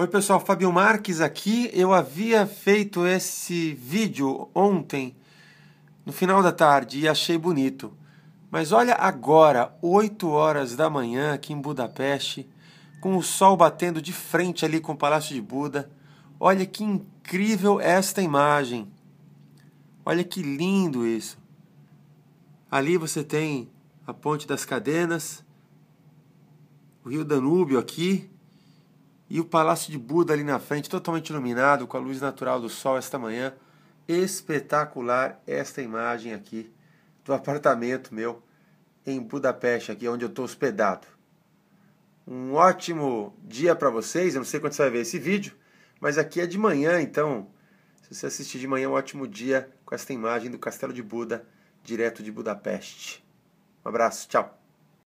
Oi pessoal, Fábio Marques aqui. Eu havia feito esse vídeo ontem, no final da tarde, e achei bonito. Mas olha agora, 8 horas da manhã aqui em Budapeste, com o sol batendo de frente ali com o Palácio de Buda. Olha que incrível esta imagem. Olha que lindo isso. Ali você tem a Ponte das Cadenas, o Rio Danúbio aqui, e o Palácio de Buda ali na frente, totalmente iluminado com a luz natural do sol esta manhã. Espetacular esta imagem aqui do apartamento meu em Budapeste, aqui onde eu estou hospedado. Um ótimo dia para vocês. Eu não sei quando você vai ver esse vídeo, mas aqui é de manhã, então se você assistir de manhã, é um ótimo dia com esta imagem do Castelo de Buda, direto de Budapeste. Um abraço, tchau.